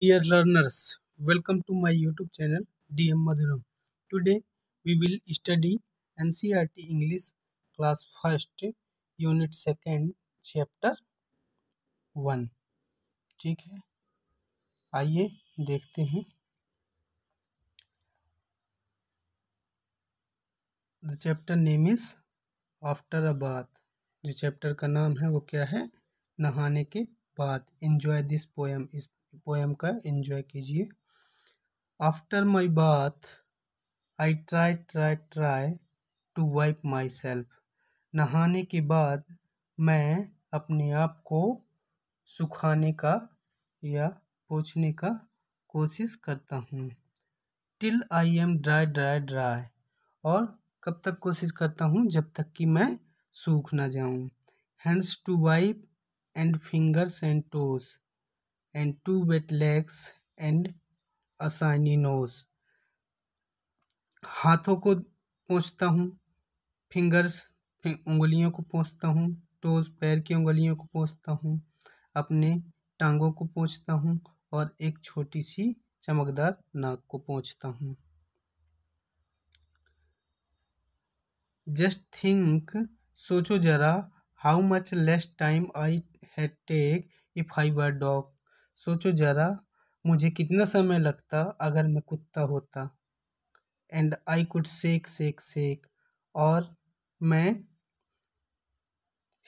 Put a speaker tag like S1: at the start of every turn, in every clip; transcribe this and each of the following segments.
S1: Dear learners, welcome to my YouTube channel DM Madhuram. Today we will study NCERT English class First, unit Second, chapter 1. ठीक है आइए देखते हैं the chapter name is after a bath जो chapter का नाम है वो क्या है नहाने के बाद एंजॉय दिस पोएम इस पोएम का एंजॉय कीजिए after my bath I try try try to wipe myself नहाने के बाद मैं अपने आप को सुखाने का या पोछने का कोशिश करता हूँ till I am dry dry dry और कब तक कोशिश करता हूँ जब तक कि मैं सूख ना जाऊँ hands to wipe and fingers and toes and two with legs and a shiny nose. हाथों को पहुँचता हूँ फिंगर्स उंगलियों को पहुँचता हूँ टोज पैर की उंगलियों को पहुँचता हूँ अपने टांगों को पहुँचता हूँ और एक छोटी सी चमकदार नाक को पहुँचता हूँ जस्ट थिंक सोचो जरा how much less time I had take if I were dog सोचो ज़रा मुझे कितना समय लगता अगर मैं कुत्ता होता एंड आई कुड सेक सेक सेक और मैं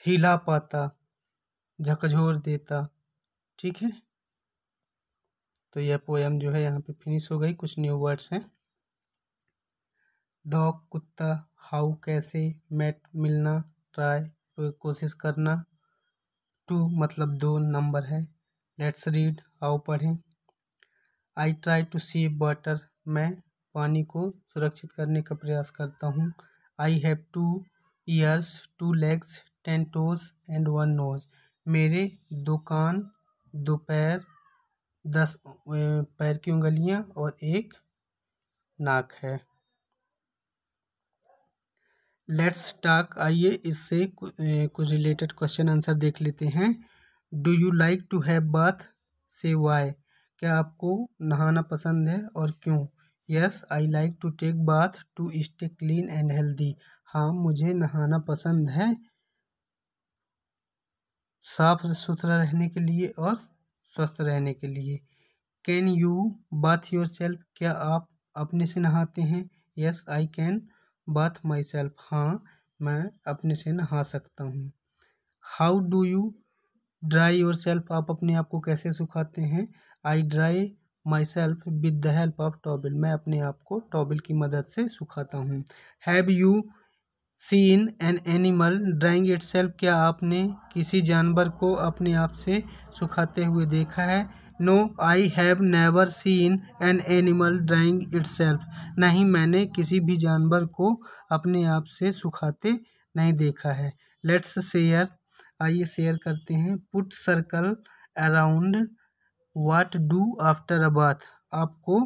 S1: हिला पाता झकझोर देता ठीक है तो यह पोएम जो है यहाँ पे फिनिश हो गई कुछ न्यू वर्ड्स हैं डॉग कुत्ता हाउ कैसे मेट मिलना ट्राई कोशिश करना टू मतलब दो नंबर है लेट्स रीड आओ पढ़ें I try to see water मैं पानी को सुरक्षित करने का प्रयास करता हूँ I have two ears two legs ten toes and one nose मेरे दो कान दो पैर दस पैर की उंगलियाँ और एक नाक है लेट्स टाक आइए इससे कुछ रिलेटेड क्वेश्चन आंसर देख लेते हैं do you like to have bath से वाई क्या आपको नहाना पसंद है और क्यों yes I like to take bath to stay clean and healthy हाँ मुझे नहाना पसंद है साफ सुथरा रहने के लिए और स्वस्थ रहने के लिए can you bath yourself क्या आप अपने से नहाते हैं yes I can bath myself हाँ मैं अपने से नहा सकता हूँ how do you dry yourself आप अपने आप को कैसे सुखाते हैं I dry myself with the help of towel मैं अपने आप को टॉबिल की मदद से सुखाता हूँ have you seen an animal drying itself क्या आपने किसी जानवर को अपने आप से सुखाते हुए देखा है no I have never seen an animal drying itself नहीं मैंने किसी भी जानवर को अपने आप से सुखाते नहीं देखा है लेट्स शेयर आइए शेयर करते हैं put circle around what do after a bath आपको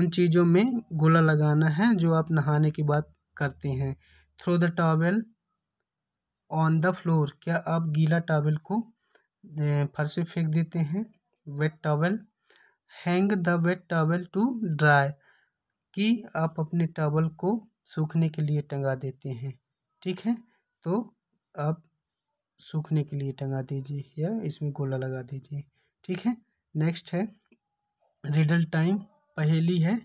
S1: उन चीज़ों में गोला लगाना है जो आप नहाने के बाद करते हैं throw the towel on the floor क्या आप गीला टावल को फर्श पे फेंक देते हैं wet towel hang the wet towel to dry कि आप अपने टावल को सूखने के लिए टंगा देते हैं ठीक है तो आप सूखने के लिए टंगा दीजिए या इसमें गोला लगा दीजिए ठीक है नेक्स्ट है रिडल टाइम पहेली है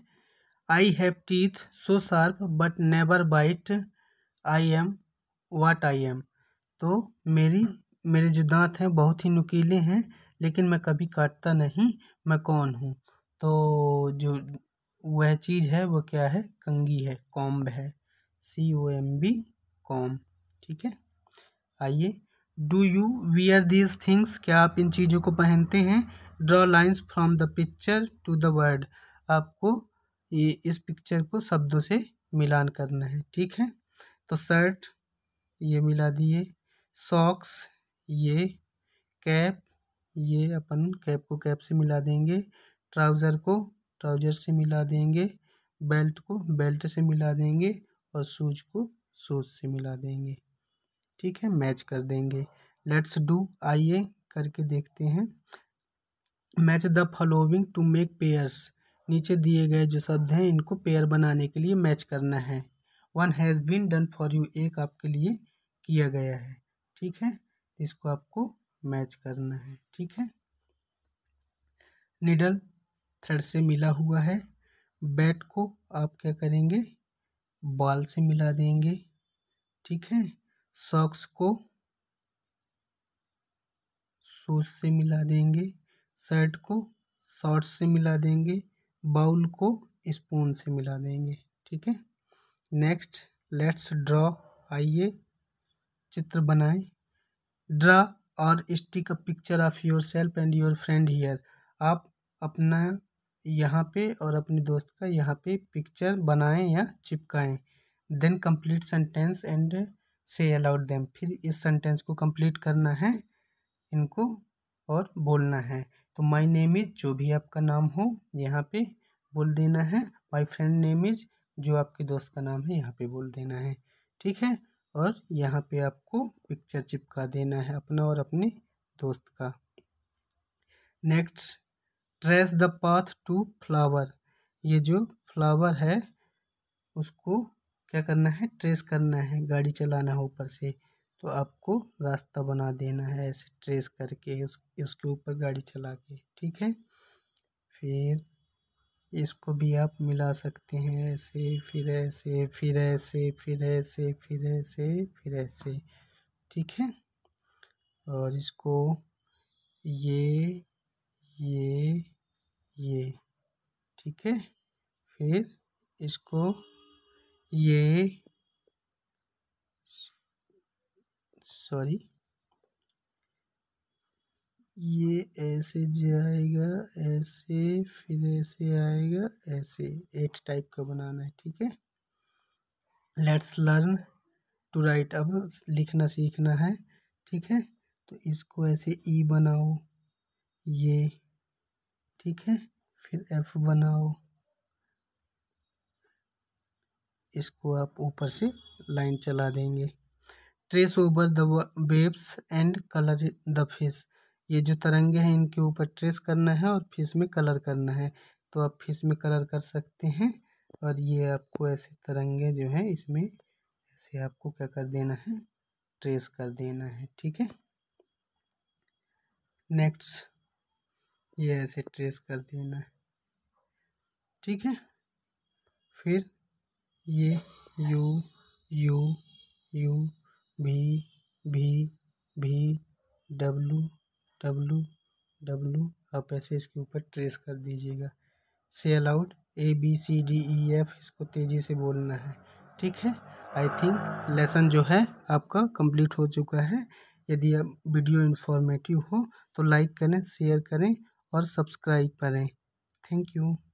S1: I have teeth so sharp but never bite I am what I am तो मेरी मेरे जो दांत हैं बहुत ही नुकीले हैं लेकिन मैं कभी काटता नहीं मैं कौन हूँ तो जो वह चीज़ है वो क्या है कंगी है कॉम्ब है C O M B comb ठीक है आइए do you wear these things क्या आप इन चीज़ों को पहनते हैं draw lines from the picture to the word आपको ये इस पिक्चर को शब्दों से मिलान करना है ठीक है तो शर्ट ये मिला दिए सॉक्स ये कैप ये अपन कैप को कैप से मिला देंगे ट्राउज़र को ट्राउज़र से मिला देंगे बेल्ट को बेल्ट से मिला देंगे और शूज को शूज से मिला देंगे ठीक है मैच कर देंगे लेट्स डू आइए करके देखते हैं match the following to make pairs नीचे दिए गए जो शब्द हैं इनको पेयर बनाने के लिए मैच करना है one has been done for you एक आपके लिए किया गया है ठीक है इसको आपको मैच करना है ठीक है निडल थ्रेड से मिला हुआ है बैट को आप क्या करेंगे बॉल से मिला देंगे ठीक है सॉक्स को शूज से मिला देंगे शर्ट को शॉर्ट से मिला देंगे बाउल को स्पून से मिला देंगे ठीक है नेक्स्ट लेट्स ड्रॉ आइए चित्र बनाएं ड्रा और stick a picture of yourself and your friend here आप अपना यहाँ पे और अपने दोस्त का यहाँ पे पिक्चर बनाएं या चिपकाएं then complete sentence and say aloud them फिर इस सेंटेंस को कंप्लीट करना है इनको और बोलना है तो माय नेम इज जो भी आपका नाम हो यहाँ पे बोल देना है माय फ्रेंड नेम इज जो आपके दोस्त का नाम है यहाँ पे बोल देना है ठीक है और यहाँ पे आपको पिक्चर चिपका देना है अपना और अपने दोस्त का next trace the path to flower ये जो फ्लावर है उसको क्या करना है ट्रेस करना है गाड़ी चलाना है ऊपर से तो आपको रास्ता बना देना है ऐसे ट्रेस करके उस उसके ऊपर गाड़ी चला के ठीक है फिर इसको भी आप मिला सकते हैं ऐसे फिर ऐसे फिर ऐसे फिर ऐसे फिर ऐसे फिर ऐसे ठीक है और इसको ये ये ये ठीक है फिर इसको ये सॉरी ये ऐसे जाएगा ऐसे फिर ऐसे आएगा ऐसे एट टाइप का बनाना है ठीक है लेट्स लर्न टू राइट अब लिखना सीखना है ठीक है तो इसको ऐसे ई e बनाओ ये ठीक है फिर एफ बनाओ इसको आप ऊपर से लाइन चला देंगे trace over the waves and colour the fish ये जो तरंगे हैं इनके ऊपर ट्रेस करना है और फिश में कलर करना है तो आप फिश में कलर कर सकते हैं और ये आपको ऐसे तरंगे जो हैं इसमें ऐसे आपको क्या कर देना है ट्रेस कर देना है ठीक है नेक्स्ट ये ऐसे ट्रेस कर देना है ठीक है फिर ये यू यू यू भी भी भी डब्लू डब्लू डब्लू आप ऐसे इसके ऊपर ट्रेस कर दीजिएगा say aloud A B C D E F इसको तेज़ी से बोलना है ठीक है आई थिंक लेसन जो है आपका कंप्लीट हो चुका है यदि आप वीडियो इन्फॉर्मेटिव हो तो लाइक करें शेयर करें और सब्सक्राइब करें थैंक यू